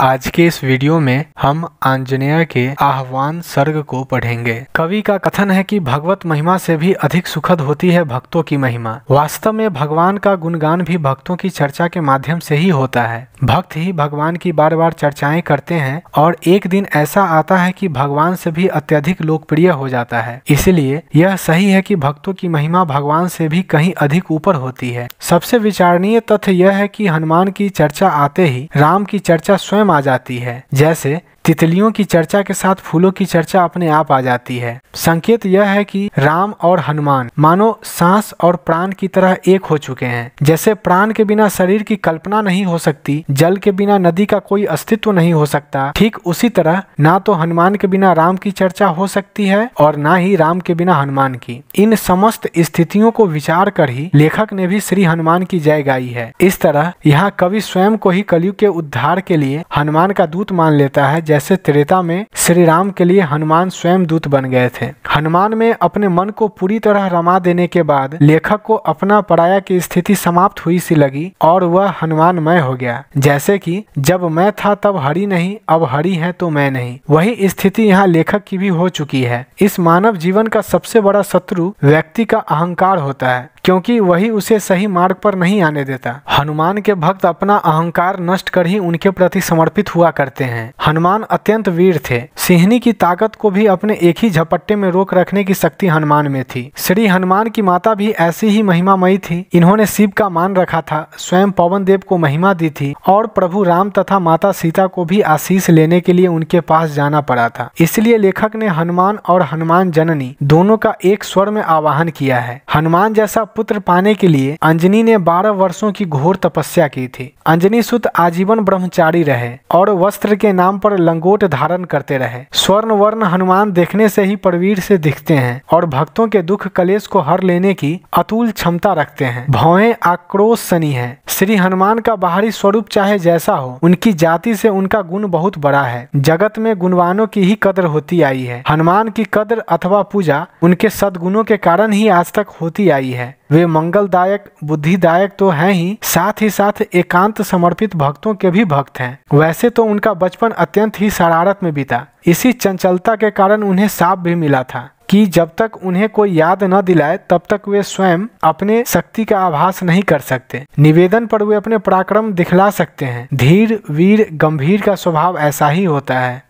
आज के इस वीडियो में हम आंजनेय के आह्वान सर्ग को पढ़ेंगे कवि का कथन है कि भगवत महिमा से भी अधिक सुखद होती है भक्तों की महिमा वास्तव में भगवान का गुणगान भी भक्तों की चर्चा के माध्यम से ही होता है भक्त ही भगवान की बार बार चर्चाएं करते हैं और एक दिन ऐसा आता है कि भगवान से भी अत्यधिक लोकप्रिय हो जाता है इसलिए यह सही है कि भक्तों की महिमा भगवान से भी कहीं अधिक ऊपर होती है सबसे विचारणीय तथ्य यह है कि हनुमान की चर्चा आते ही राम की चर्चा स्वयं आ जाती है जैसे तितलियों की चर्चा के साथ फूलों की चर्चा अपने आप आ जाती है संकेत यह है कि राम और हनुमान मानो सांस और प्राण की तरह एक हो चुके हैं जैसे प्राण के बिना शरीर की कल्पना नहीं हो सकती जल के बिना नदी का कोई अस्तित्व नहीं हो सकता ठीक उसी तरह ना तो हनुमान के बिना राम की चर्चा हो सकती है और ना ही राम के बिना हनुमान की इन समस्त स्थितियों को विचार कर ही लेखक ने भी श्री हनुमान की जय गाई है इस तरह यहाँ कवि स्वयं को ही कलयुग के उद्धार के लिए हनुमान का दूत मान लेता है जैसे जैसे त्रेता में श्री राम के लिए हनुमान स्वयं दूत बन गए थे हनुमान में अपने मन को पूरी तरह रमा देने के बाद लेखक को अपना पराया की स्थिति समाप्त हुई सी लगी और वह हनुमानमय हो गया जैसे कि जब मैं था तब हरि नहीं अब हरि है तो मैं नहीं वही स्थिति यहाँ लेखक की भी हो चुकी है इस मानव जीवन का सबसे बड़ा शत्रु व्यक्ति का अहंकार होता है क्योंकि वही उसे सही मार्ग पर नहीं आने देता हनुमान के भक्त अपना अहंकार नष्ट कर ही उनके प्रति समर्पित हुआ करते हैं हनुमान अत्यंत वीर थे सिंहनी की ताकत को भी अपने एक ही झपट्टे में रोक रखने की शक्ति हनुमान में थी श्री हनुमान की माता भी ऐसी ही महिमामयी थी इन्होंने शिव का मान रखा था स्वयं पवन देव को महिमा दी थी और प्रभु राम तथा माता सीता को भी आशीष लेने के लिए उनके पास जाना पड़ा था इसलिए लेखक ने हनुमान और हनुमान जननी दोनों का एक स्वर में आवाहन किया है हनुमान जैसा पुत्र पाने के लिए अंजनी ने बारह वर्षों की घोर तपस्या की थी अंजनी सुत आजीवन ब्रह्मचारी रहे और वस्त्र के नाम पर लंगोट धारण करते रहे स्वर्ण वर्ण हनुमान देखने से ही परवीर से दिखते हैं और भक्तों के दुख कलेश को हर लेने की अतुल क्षमता रखते हैं भवे आक्रोश सनी है श्री हनुमान का बाहरी स्वरूप चाहे जैसा हो उनकी जाति से उनका गुण बहुत बड़ा है जगत में गुणवानों की ही कदर होती आई है हनुमान की कदर अथवा पूजा उनके सदगुणों के कारण ही आज तक होती आई है वे मंगलदायक बुद्धिदायक तो हैं ही साथ ही साथ एकांत समर्पित भक्तों के भी भक्त हैं वैसे तो उनका बचपन अत्यंत ही शरारत में बीता इसी चंचलता के कारण उन्हें साप भी मिला था कि जब तक उन्हें कोई याद न दिलाए तब तक वे स्वयं अपने शक्ति का आभास नहीं कर सकते निवेदन पर वे अपने पराक्रम दिखला सकते हैं धीर वीर गंभीर का स्वभाव ऐसा ही होता है